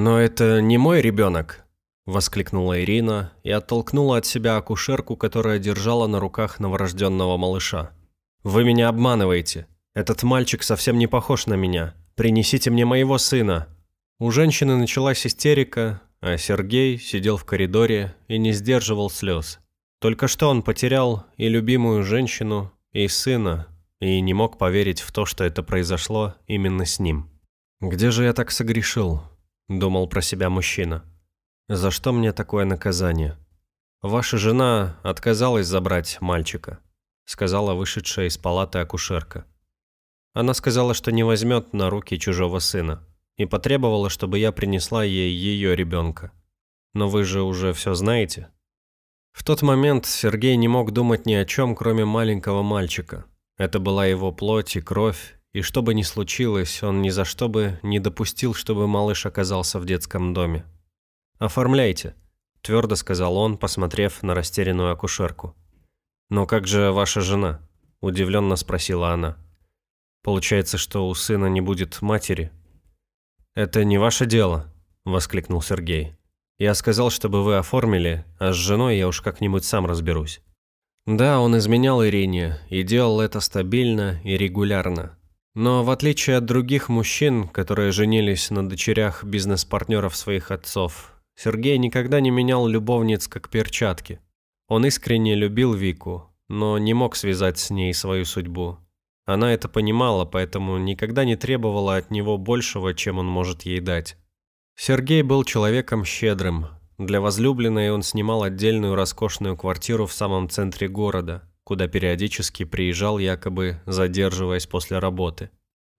«Но это не мой ребенок!» – воскликнула Ирина и оттолкнула от себя акушерку, которая держала на руках новорожденного малыша. «Вы меня обманываете. Этот мальчик совсем не похож на меня. Принесите мне моего сына!» У женщины началась истерика, а Сергей сидел в коридоре и не сдерживал слез. Только что он потерял и любимую женщину, и сына, и не мог поверить в то, что это произошло именно с ним. «Где же я так согрешил?» – думал про себя мужчина. «За что мне такое наказание?» «Ваша жена отказалась забрать мальчика», – сказала вышедшая из палаты акушерка. Она сказала, что не возьмет на руки чужого сына, и потребовала, чтобы я принесла ей ее ребенка. Но вы же уже все знаете. В тот момент Сергей не мог думать ни о чем, кроме маленького мальчика. Это была его плоть и кровь, и что бы ни случилось, он ни за что бы не допустил, чтобы малыш оказался в детском доме. «Оформляйте», – твердо сказал он, посмотрев на растерянную акушерку. «Но как же ваша жена?» – удивленно спросила она. «Получается, что у сына не будет матери?» «Это не ваше дело», – воскликнул Сергей. «Я сказал, чтобы вы оформили, а с женой я уж как-нибудь сам разберусь». Да, он изменял Ирине и делал это стабильно и регулярно. Но в отличие от других мужчин, которые женились на дочерях бизнес-партнеров своих отцов, Сергей никогда не менял любовниц как перчатки. Он искренне любил Вику, но не мог связать с ней свою судьбу. Она это понимала, поэтому никогда не требовала от него большего, чем он может ей дать. Сергей был человеком щедрым. Для возлюбленной он снимал отдельную роскошную квартиру в самом центре города куда периодически приезжал якобы, задерживаясь после работы.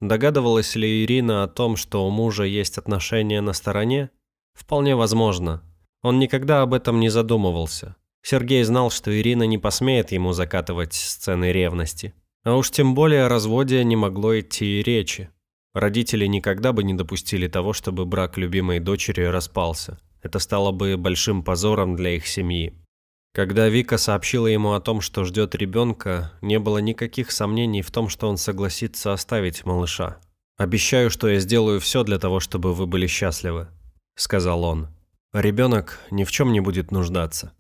Догадывалась ли Ирина о том, что у мужа есть отношения на стороне? Вполне возможно. Он никогда об этом не задумывался. Сергей знал, что Ирина не посмеет ему закатывать сцены ревности. А уж тем более о разводе не могло идти и речи. Родители никогда бы не допустили того, чтобы брак любимой дочери распался. Это стало бы большим позором для их семьи. Когда Вика сообщила ему о том, что ждет ребенка, не было никаких сомнений в том, что он согласится оставить малыша. «Обещаю, что я сделаю все для того, чтобы вы были счастливы», – сказал он. «Ребенок ни в чем не будет нуждаться».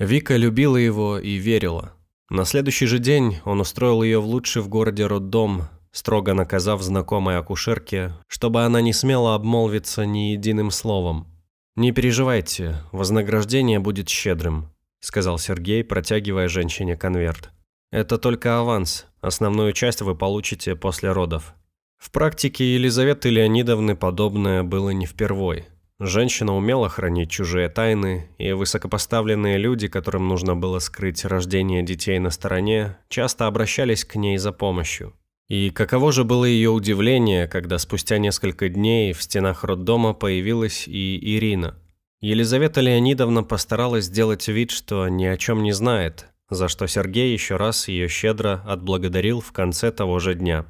Вика любила его и верила. На следующий же день он устроил ее в лучший в городе роддом, строго наказав знакомой акушерке, чтобы она не смела обмолвиться ни единым словом. «Не переживайте, вознаграждение будет щедрым», сказал Сергей, протягивая женщине конверт. Это только аванс. Основную часть вы получите после родов. В практике Елизаветы Леонидовны подобное было не впервой. Женщина умела хранить чужие тайны, и высокопоставленные люди, которым нужно было скрыть рождение детей на стороне, часто обращались к ней за помощью. И каково же было ее удивление, когда спустя несколько дней в стенах роддома появилась и Ирина. Елизавета Леонидовна постаралась сделать вид, что ни о чем не знает, за что Сергей еще раз ее щедро отблагодарил в конце того же дня.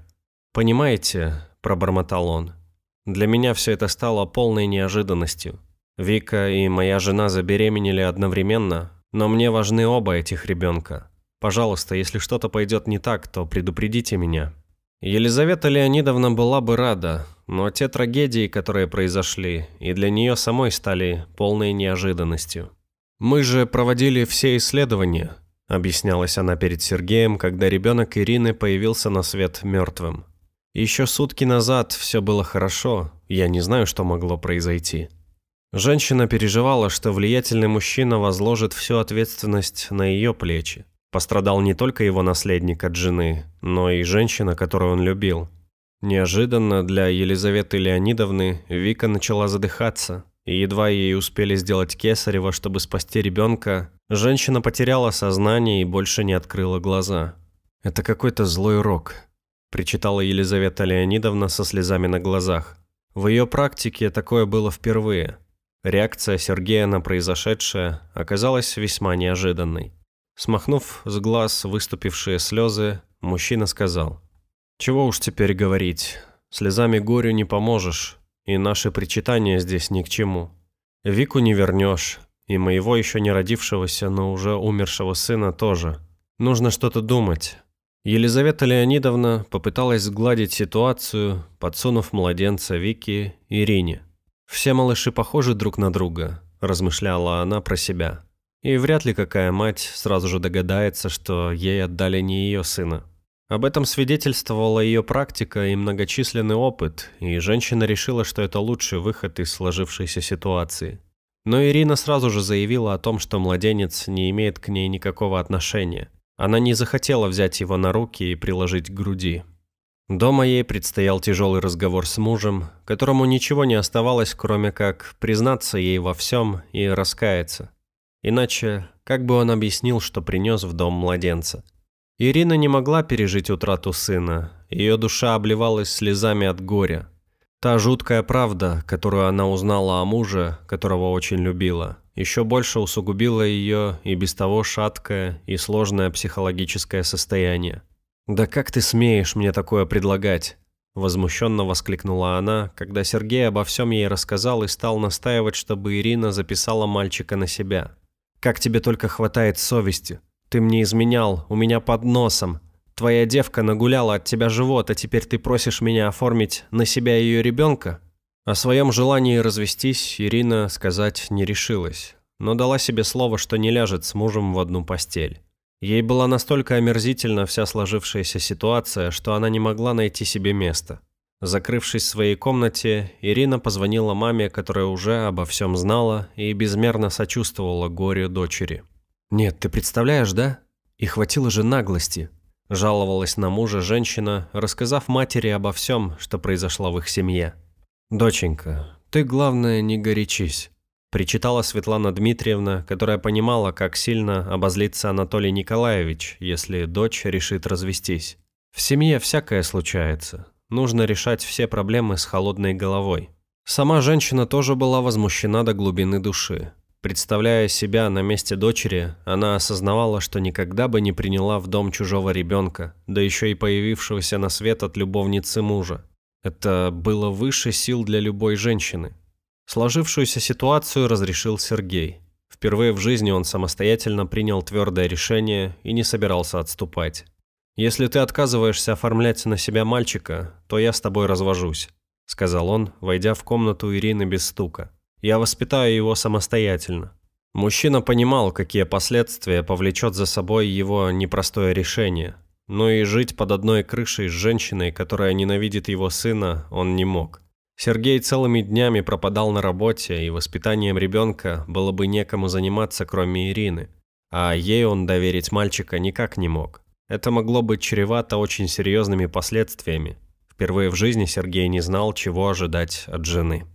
«Понимаете», – пробормотал он, – «для меня все это стало полной неожиданностью. Вика и моя жена забеременели одновременно, но мне важны оба этих ребенка. Пожалуйста, если что-то пойдет не так, то предупредите меня». Елизавета Леонидовна была бы рада, но те трагедии, которые произошли, и для нее самой стали полной неожиданностью. «Мы же проводили все исследования», – объяснялась она перед Сергеем, когда ребенок Ирины появился на свет мертвым. «Еще сутки назад все было хорошо, я не знаю, что могло произойти». Женщина переживала, что влиятельный мужчина возложит всю ответственность на ее плечи. Пострадал не только его наследник от жены, но и женщина, которую он любил – Неожиданно для Елизаветы Леонидовны Вика начала задыхаться, и едва ей успели сделать кесарево, чтобы спасти ребенка, женщина потеряла сознание и больше не открыла глаза. «Это какой-то злой рок», – причитала Елизавета Леонидовна со слезами на глазах. В ее практике такое было впервые. Реакция Сергея на произошедшее оказалась весьма неожиданной. Смахнув с глаз выступившие слезы, мужчина сказал – чего уж теперь говорить, слезами горю не поможешь, и наши причитания здесь ни к чему. Вику не вернешь, и моего еще не родившегося, но уже умершего сына тоже. Нужно что-то думать. Елизавета Леонидовна попыталась сгладить ситуацию, подсунув младенца Вики Ирине. «Все малыши похожи друг на друга», – размышляла она про себя. И вряд ли какая мать сразу же догадается, что ей отдали не ее сына. Об этом свидетельствовала ее практика и многочисленный опыт, и женщина решила, что это лучший выход из сложившейся ситуации. Но Ирина сразу же заявила о том, что младенец не имеет к ней никакого отношения. Она не захотела взять его на руки и приложить к груди. Дома ей предстоял тяжелый разговор с мужем, которому ничего не оставалось, кроме как признаться ей во всем и раскаяться. Иначе, как бы он объяснил, что принес в дом младенца – Ирина не могла пережить утрату сына. Ее душа обливалась слезами от горя. Та жуткая правда, которую она узнала о муже, которого очень любила, еще больше усугубила ее и без того шаткое и сложное психологическое состояние. «Да как ты смеешь мне такое предлагать?» Возмущенно воскликнула она, когда Сергей обо всем ей рассказал и стал настаивать, чтобы Ирина записала мальчика на себя. «Как тебе только хватает совести!» Ты мне изменял, у меня под носом. Твоя девка нагуляла от тебя живот, а теперь ты просишь меня оформить на себя ее ребенка?» О своем желании развестись Ирина сказать не решилась, но дала себе слово, что не ляжет с мужем в одну постель. Ей была настолько омерзительна вся сложившаяся ситуация, что она не могла найти себе места. Закрывшись в своей комнате, Ирина позвонила маме, которая уже обо всем знала и безмерно сочувствовала горю дочери. «Нет, ты представляешь, да? И хватило же наглости!» Жаловалась на мужа женщина, рассказав матери обо всем, что произошло в их семье. «Доченька, ты, главное, не горячись», – причитала Светлана Дмитриевна, которая понимала, как сильно обозлится Анатолий Николаевич, если дочь решит развестись. «В семье всякое случается. Нужно решать все проблемы с холодной головой». Сама женщина тоже была возмущена до глубины души. Представляя себя на месте дочери, она осознавала, что никогда бы не приняла в дом чужого ребенка, да еще и появившегося на свет от любовницы мужа. Это было выше сил для любой женщины. Сложившуюся ситуацию разрешил Сергей. Впервые в жизни он самостоятельно принял твердое решение и не собирался отступать. «Если ты отказываешься оформлять на себя мальчика, то я с тобой развожусь», – сказал он, войдя в комнату Ирины без стука. Я воспитаю его самостоятельно. Мужчина понимал, какие последствия повлечет за собой его непростое решение. Но и жить под одной крышей с женщиной, которая ненавидит его сына, он не мог. Сергей целыми днями пропадал на работе, и воспитанием ребенка было бы некому заниматься, кроме Ирины. А ей он доверить мальчика никак не мог. Это могло быть чревато очень серьезными последствиями. Впервые в жизни Сергей не знал, чего ожидать от жены.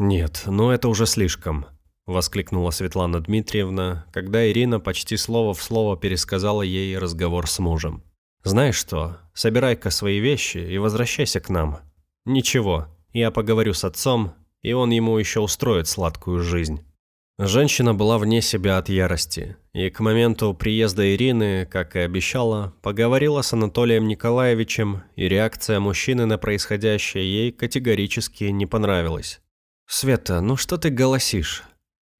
«Нет, но ну это уже слишком», – воскликнула Светлана Дмитриевна, когда Ирина почти слово в слово пересказала ей разговор с мужем. «Знаешь что, собирай-ка свои вещи и возвращайся к нам. Ничего, я поговорю с отцом, и он ему еще устроит сладкую жизнь». Женщина была вне себя от ярости, и к моменту приезда Ирины, как и обещала, поговорила с Анатолием Николаевичем, и реакция мужчины на происходящее ей категорически не понравилась. «Света, ну что ты голосишь?»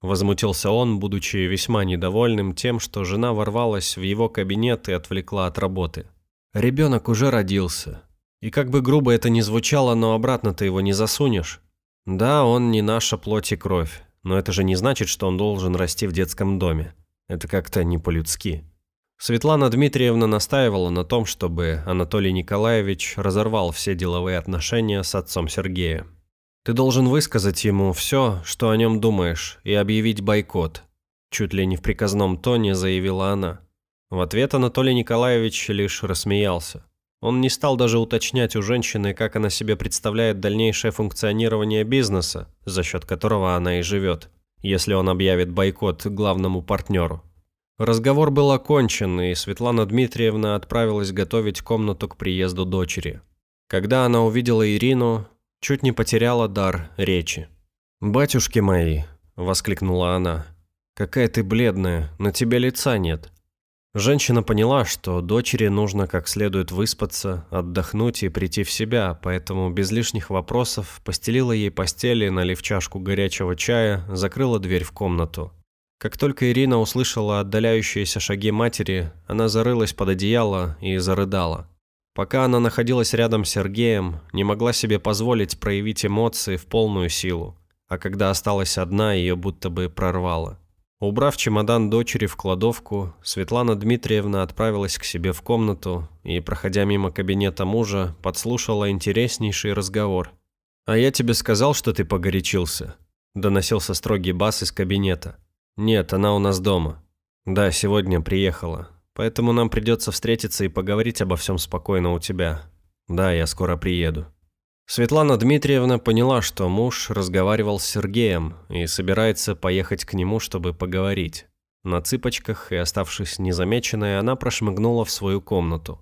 Возмутился он, будучи весьма недовольным тем, что жена ворвалась в его кабинет и отвлекла от работы. «Ребенок уже родился. И как бы грубо это ни звучало, но обратно ты его не засунешь. Да, он не наша плоть и кровь, но это же не значит, что он должен расти в детском доме. Это как-то не по-людски». Светлана Дмитриевна настаивала на том, чтобы Анатолий Николаевич разорвал все деловые отношения с отцом Сергея. Ты должен высказать ему все, что о нем думаешь, и объявить бойкот», – чуть ли не в приказном тоне заявила она. В ответ Анатолий Николаевич лишь рассмеялся. Он не стал даже уточнять у женщины, как она себе представляет дальнейшее функционирование бизнеса, за счет которого она и живет, если он объявит бойкот главному партнеру. Разговор был окончен, и Светлана Дмитриевна отправилась готовить комнату к приезду дочери. Когда она увидела Ирину, Чуть не потеряла дар речи. «Батюшки мои!» – воскликнула она. «Какая ты бледная, на тебе лица нет». Женщина поняла, что дочери нужно как следует выспаться, отдохнуть и прийти в себя, поэтому без лишних вопросов постелила ей постели, налив чашку горячего чая, закрыла дверь в комнату. Как только Ирина услышала отдаляющиеся шаги матери, она зарылась под одеяло и зарыдала. Пока она находилась рядом с Сергеем, не могла себе позволить проявить эмоции в полную силу, а когда осталась одна, ее будто бы прорвало. Убрав чемодан дочери в кладовку, Светлана Дмитриевна отправилась к себе в комнату и, проходя мимо кабинета мужа, подслушала интереснейший разговор. «А я тебе сказал, что ты погорячился?» – доносился строгий бас из кабинета. «Нет, она у нас дома». «Да, сегодня приехала. Поэтому нам придется встретиться и поговорить обо всем спокойно у тебя. Да, я скоро приеду». Светлана Дмитриевна поняла, что муж разговаривал с Сергеем и собирается поехать к нему, чтобы поговорить. На цыпочках и оставшись незамеченной, она прошмыгнула в свою комнату.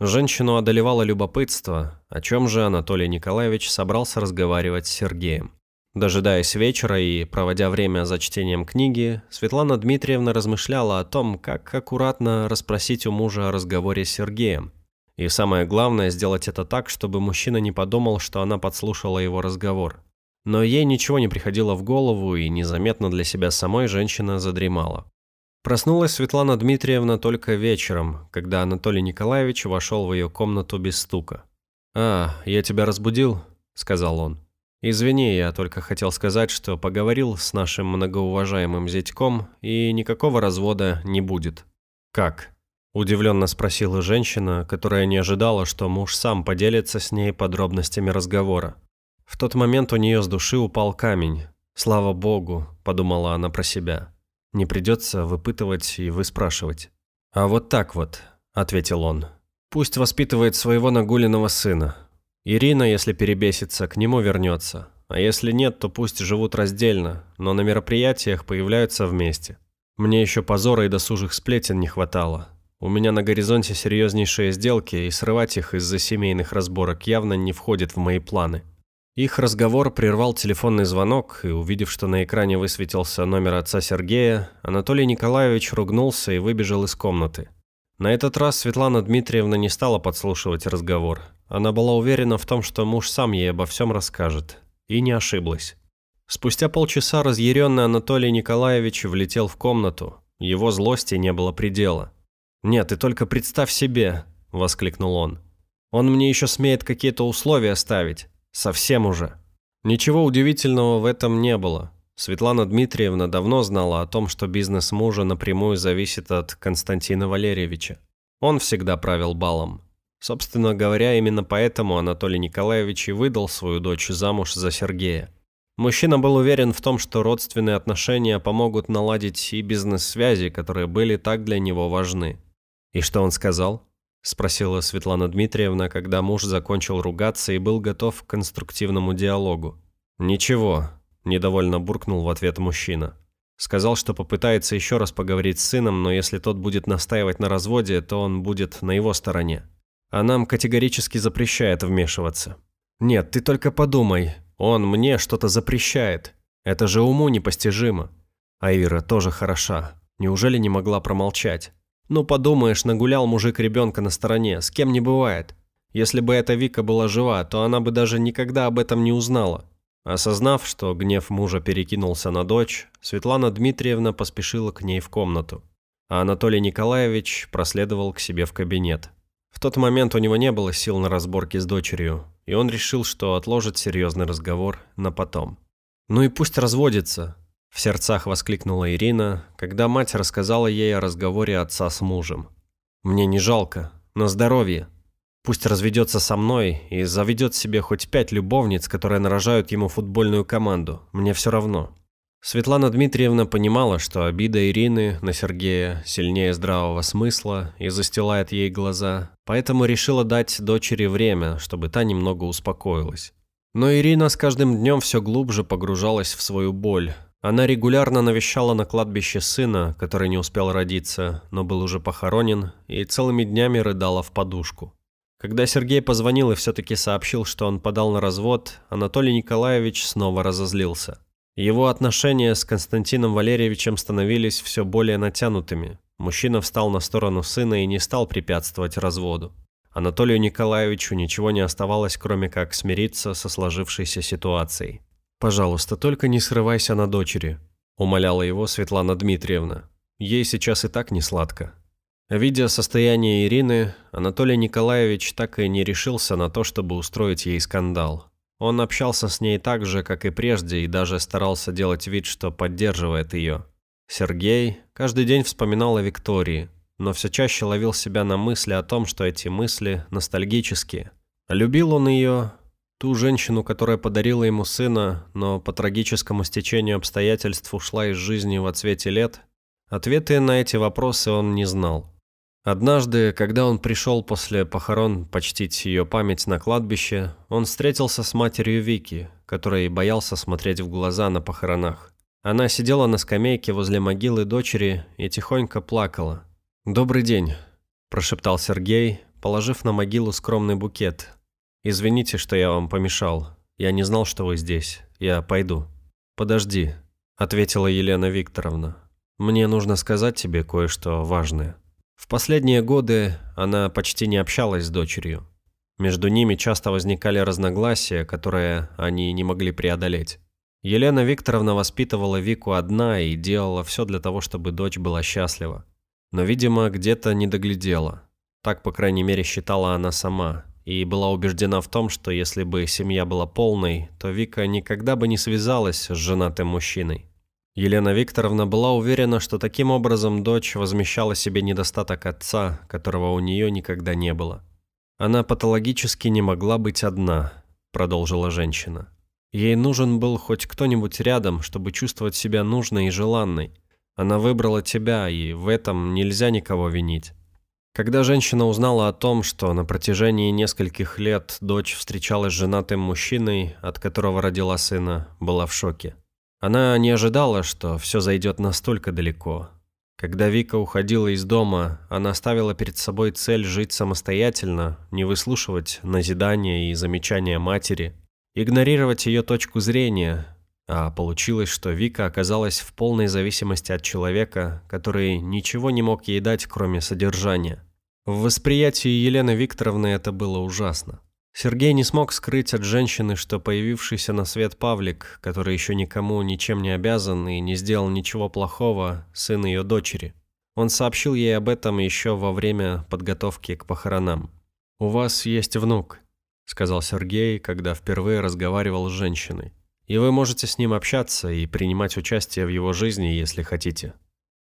Женщину одолевало любопытство, о чем же Анатолий Николаевич собрался разговаривать с Сергеем. Дожидаясь вечера и проводя время за чтением книги, Светлана Дмитриевна размышляла о том, как аккуратно расспросить у мужа о разговоре с Сергеем. И самое главное, сделать это так, чтобы мужчина не подумал, что она подслушала его разговор. Но ей ничего не приходило в голову, и незаметно для себя самой женщина задремала. Проснулась Светлана Дмитриевна только вечером, когда Анатолий Николаевич вошел в ее комнату без стука. «А, я тебя разбудил?» – сказал он. «Извини, я только хотел сказать, что поговорил с нашим многоуважаемым зятьком, и никакого развода не будет». «Как?» – удивленно спросила женщина, которая не ожидала, что муж сам поделится с ней подробностями разговора. В тот момент у нее с души упал камень. «Слава богу», – подумала она про себя. «Не придется выпытывать и выспрашивать». «А вот так вот», – ответил он. «Пусть воспитывает своего нагуленного сына. Ирина, если перебесится, к нему вернется. А если нет, то пусть живут раздельно, но на мероприятиях появляются вместе. Мне еще позора и досужих сплетен не хватало. У меня на горизонте серьезнейшие сделки, и срывать их из-за семейных разборок явно не входит в мои планы. Их разговор прервал телефонный звонок, и, увидев, что на экране высветился номер отца Сергея, Анатолий Николаевич ругнулся и выбежал из комнаты. На этот раз Светлана Дмитриевна не стала подслушивать разговор, она была уверена в том, что муж сам ей обо всем расскажет. И не ошиблась. Спустя полчаса разъяренный Анатолий Николаевич влетел в комнату. Его злости не было предела. «Нет, ты только представь себе!» – воскликнул он. «Он мне еще смеет какие-то условия ставить. Совсем уже!» Ничего удивительного в этом не было. Светлана Дмитриевна давно знала о том, что бизнес мужа напрямую зависит от Константина Валерьевича. Он всегда правил балом. Собственно говоря, именно поэтому Анатолий Николаевич и выдал свою дочь замуж за Сергея. Мужчина был уверен в том, что родственные отношения помогут наладить и бизнес-связи, которые были так для него важны. «И что он сказал?» – спросила Светлана Дмитриевна, когда муж закончил ругаться и был готов к конструктивному диалогу. «Ничего», – недовольно буркнул в ответ мужчина. Сказал, что попытается еще раз поговорить с сыном, но если тот будет настаивать на разводе, то он будет на его стороне а нам категорически запрещает вмешиваться. Нет, ты только подумай, он мне что-то запрещает. Это же уму непостижимо. Аира тоже хороша. Неужели не могла промолчать? Ну, подумаешь, нагулял мужик ребенка на стороне, с кем не бывает. Если бы эта Вика была жива, то она бы даже никогда об этом не узнала. Осознав, что гнев мужа перекинулся на дочь, Светлана Дмитриевна поспешила к ней в комнату, а Анатолий Николаевич проследовал к себе в кабинет. В тот момент у него не было сил на разборки с дочерью, и он решил, что отложит серьезный разговор на потом. «Ну и пусть разводится», – в сердцах воскликнула Ирина, когда мать рассказала ей о разговоре отца с мужем. «Мне не жалко. На здоровье. Пусть разведется со мной и заведет себе хоть пять любовниц, которые нарожают ему футбольную команду. Мне все равно». Светлана Дмитриевна понимала, что обида Ирины на Сергея сильнее здравого смысла и застилает ей глаза, поэтому решила дать дочери время, чтобы та немного успокоилась. Но Ирина с каждым днем все глубже погружалась в свою боль. Она регулярно навещала на кладбище сына, который не успел родиться, но был уже похоронен, и целыми днями рыдала в подушку. Когда Сергей позвонил и все-таки сообщил, что он подал на развод, Анатолий Николаевич снова разозлился – его отношения с Константином Валерьевичем становились все более натянутыми. Мужчина встал на сторону сына и не стал препятствовать разводу. Анатолию Николаевичу ничего не оставалось, кроме как смириться со сложившейся ситуацией. «Пожалуйста, только не срывайся на дочери», – умоляла его Светлана Дмитриевна. «Ей сейчас и так не сладко». Видя состояние Ирины, Анатолий Николаевич так и не решился на то, чтобы устроить ей скандал. Он общался с ней так же, как и прежде, и даже старался делать вид, что поддерживает ее. Сергей каждый день вспоминал о Виктории, но все чаще ловил себя на мысли о том, что эти мысли ностальгические. Любил он ее, ту женщину, которая подарила ему сына, но по трагическому стечению обстоятельств ушла из жизни в цвете лет? Ответы на эти вопросы он не знал. Однажды, когда он пришел после похорон почтить ее память на кладбище, он встретился с матерью Вики, которой боялся смотреть в глаза на похоронах. Она сидела на скамейке возле могилы дочери и тихонько плакала. «Добрый день», – прошептал Сергей, положив на могилу скромный букет. «Извините, что я вам помешал. Я не знал, что вы здесь. Я пойду». «Подожди», – ответила Елена Викторовна. «Мне нужно сказать тебе кое-что важное». В последние годы она почти не общалась с дочерью. Между ними часто возникали разногласия, которые они не могли преодолеть. Елена Викторовна воспитывала Вику одна и делала все для того, чтобы дочь была счастлива. Но, видимо, где-то не доглядела. Так, по крайней мере, считала она сама, и была убеждена в том, что если бы семья была полной, то Вика никогда бы не связалась с женатым мужчиной. Елена Викторовна была уверена, что таким образом дочь возмещала себе недостаток отца, которого у нее никогда не было. «Она патологически не могла быть одна», – продолжила женщина. Ей нужен был хоть кто-нибудь рядом, чтобы чувствовать себя нужной и желанной. Она выбрала тебя, и в этом нельзя никого винить. Когда женщина узнала о том, что на протяжении нескольких лет дочь встречалась с женатым мужчиной, от которого родила сына, была в шоке. Она не ожидала, что все зайдет настолько далеко. Когда Вика уходила из дома, она ставила перед собой цель жить самостоятельно, не выслушивать назидания и замечания матери, игнорировать ее точку зрения, а получилось, что Вика оказалась в полной зависимости от человека, который ничего не мог ей дать, кроме содержания. В восприятии Елены Викторовны это было ужасно. Сергей не смог скрыть от женщины, что появившийся на свет Павлик, который еще никому ничем не обязан и не сделал ничего плохого, сын ее дочери. Он сообщил ей об этом еще во время подготовки к похоронам. «У вас есть внук», – сказал Сергей, когда впервые разговаривал с женщиной. «И вы можете с ним общаться и принимать участие в его жизни, если хотите».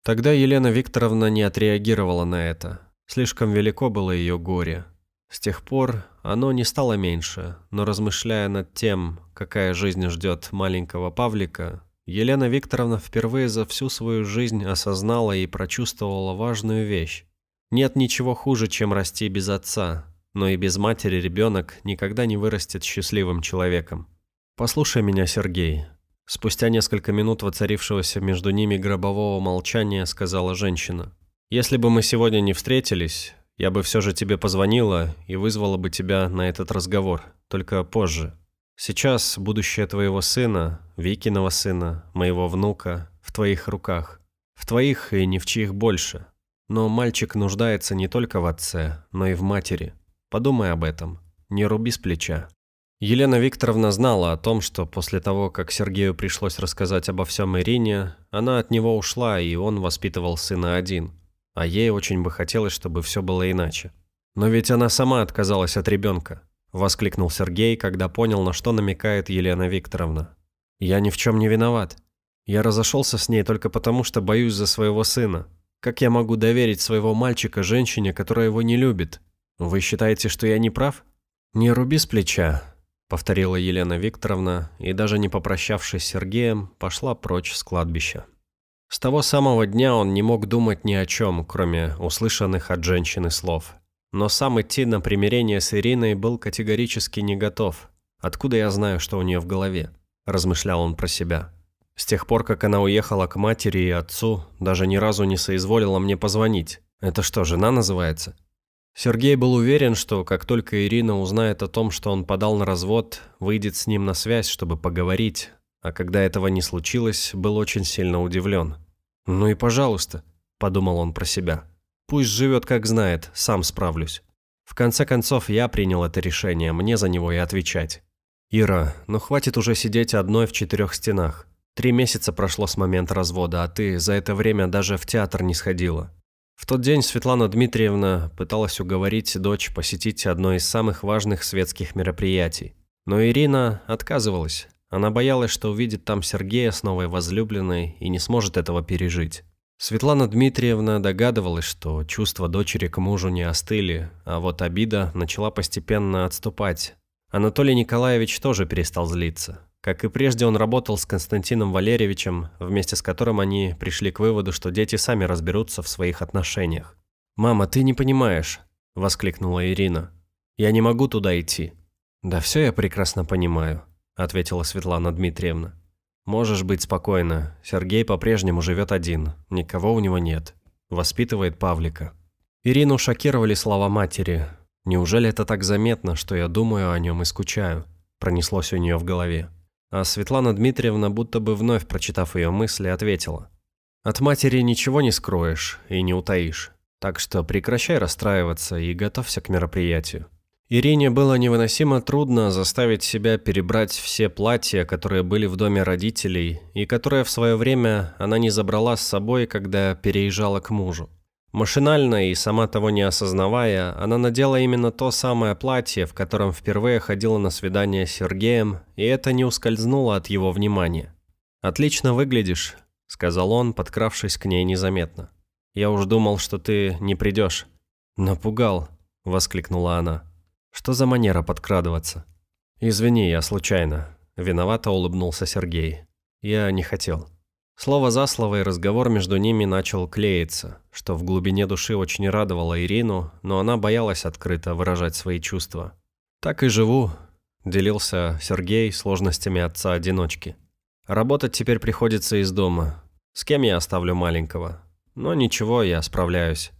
Тогда Елена Викторовна не отреагировала на это. Слишком велико было ее горе – с тех пор оно не стало меньше, но размышляя над тем, какая жизнь ждет маленького Павлика, Елена Викторовна впервые за всю свою жизнь осознала и прочувствовала важную вещь. Нет ничего хуже, чем расти без отца, но и без матери ребенок никогда не вырастет счастливым человеком. «Послушай меня, Сергей», – спустя несколько минут воцарившегося между ними гробового молчания сказала женщина. «Если бы мы сегодня не встретились, я бы все же тебе позвонила и вызвала бы тебя на этот разговор, только позже. Сейчас будущее твоего сына, Викиного сына, моего внука, в твоих руках. В твоих и ни в чьих больше. Но мальчик нуждается не только в отце, но и в матери. Подумай об этом. Не руби с плеча. Елена Викторовна знала о том, что после того, как Сергею пришлось рассказать обо всем Ирине, она от него ушла, и он воспитывал сына один – а ей очень бы хотелось, чтобы все было иначе. «Но ведь она сама отказалась от ребенка», – воскликнул Сергей, когда понял, на что намекает Елена Викторовна. «Я ни в чем не виноват. Я разошелся с ней только потому, что боюсь за своего сына. Как я могу доверить своего мальчика женщине, которая его не любит? Вы считаете, что я не прав?» «Не руби с плеча», – повторила Елена Викторовна, и даже не попрощавшись с Сергеем, пошла прочь с кладбища. С того самого дня он не мог думать ни о чем, кроме услышанных от женщины слов. Но сам идти на примирение с Ириной был категорически не готов. «Откуда я знаю, что у нее в голове?» – размышлял он про себя. С тех пор, как она уехала к матери и отцу, даже ни разу не соизволила мне позвонить. Это что, жена называется? Сергей был уверен, что как только Ирина узнает о том, что он подал на развод, выйдет с ним на связь, чтобы поговорить, а когда этого не случилось, был очень сильно удивлен. «Ну и пожалуйста», – подумал он про себя. «Пусть живет как знает, сам справлюсь». В конце концов, я принял это решение, мне за него и отвечать. «Ира, ну хватит уже сидеть одной в четырех стенах. Три месяца прошло с момента развода, а ты за это время даже в театр не сходила. В тот день Светлана Дмитриевна пыталась уговорить дочь посетить одно из самых важных светских мероприятий. Но Ирина отказывалась. Она боялась, что увидит там Сергея с новой возлюбленной и не сможет этого пережить. Светлана Дмитриевна догадывалась, что чувства дочери к мужу не остыли, а вот обида начала постепенно отступать. Анатолий Николаевич тоже перестал злиться. Как и прежде, он работал с Константином Валерьевичем, вместе с которым они пришли к выводу, что дети сами разберутся в своих отношениях. «Мама, ты не понимаешь», – воскликнула Ирина. «Я не могу туда идти». «Да все я прекрасно понимаю», – ответила Светлана Дмитриевна. «Можешь быть спокойна. Сергей по-прежнему живет один. Никого у него нет. Воспитывает Павлика». Ирину шокировали слова матери. «Неужели это так заметно, что я думаю о нем и скучаю?» – пронеслось у нее в голове. А Светлана Дмитриевна, будто бы вновь прочитав ее мысли, ответила. «От матери ничего не скроешь и не утаишь. Так что прекращай расстраиваться и готовься к мероприятию. Ирине было невыносимо трудно заставить себя перебрать все платья, которые были в доме родителей, и которые в свое время она не забрала с собой, когда переезжала к мужу. Машинально и сама того не осознавая, она надела именно то самое платье, в котором впервые ходила на свидание с Сергеем, и это не ускользнуло от его внимания. «Отлично выглядишь», — сказал он, подкравшись к ней незаметно. «Я уж думал, что ты не придешь». «Напугал», — воскликнула она. Что за манера подкрадываться? Извини, я случайно. Виновато улыбнулся Сергей. Я не хотел. Слово за слово и разговор между ними начал клеиться, что в глубине души очень радовало Ирину, но она боялась открыто выражать свои чувства. «Так и живу», – делился Сергей сложностями отца-одиночки. «Работать теперь приходится из дома. С кем я оставлю маленького? Но ничего, я справляюсь.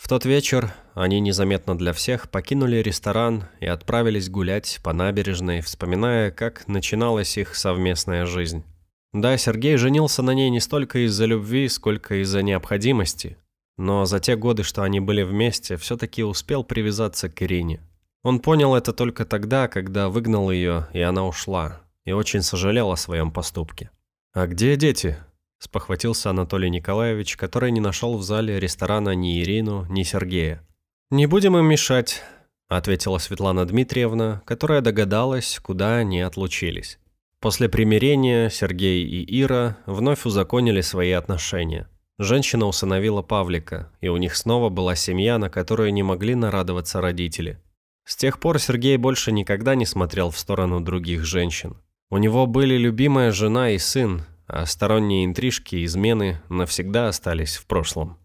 В тот вечер они незаметно для всех покинули ресторан и отправились гулять по набережной, вспоминая, как начиналась их совместная жизнь. Да, Сергей женился на ней не столько из-за любви, сколько из-за необходимости. Но за те годы, что они были вместе, все-таки успел привязаться к Ирине. Он понял это только тогда, когда выгнал ее, и она ушла, и очень сожалел о своем поступке. «А где дети?» спохватился Анатолий Николаевич, который не нашел в зале ресторана ни Ирину, ни Сергея. «Не будем им мешать», – ответила Светлана Дмитриевна, которая догадалась, куда они отлучились. После примирения Сергей и Ира вновь узаконили свои отношения. Женщина усыновила Павлика, и у них снова была семья, на которую не могли нарадоваться родители. С тех пор Сергей больше никогда не смотрел в сторону других женщин. У него были любимая жена и сын, а сторонние интрижки, и измены навсегда остались в прошлом.